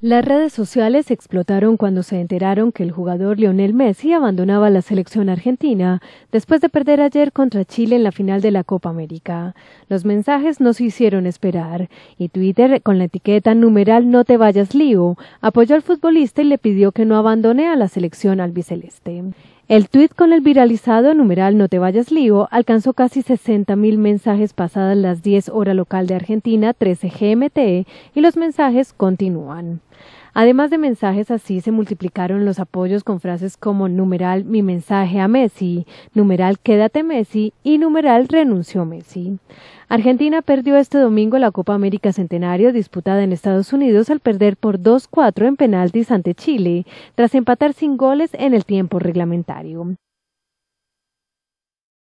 Las redes sociales explotaron cuando se enteraron que el jugador Lionel Messi abandonaba la selección argentina después de perder ayer contra Chile en la final de la Copa América. Los mensajes no se hicieron esperar y Twitter con la etiqueta numeral no te vayas lío apoyó al futbolista y le pidió que no abandone a la selección albiceleste. El tuit con el viralizado numeral No te vayas lío alcanzó casi 60.000 mensajes pasadas las 10 hora local de Argentina, 13 GMT, y los mensajes continúan. Además de mensajes así, se multiplicaron los apoyos con frases como numeral mi mensaje a Messi, numeral quédate Messi y numeral renunció Messi. Argentina perdió este domingo la Copa América Centenario disputada en Estados Unidos al perder por 2-4 en penaltis ante Chile, tras empatar sin goles en el tiempo reglamentario.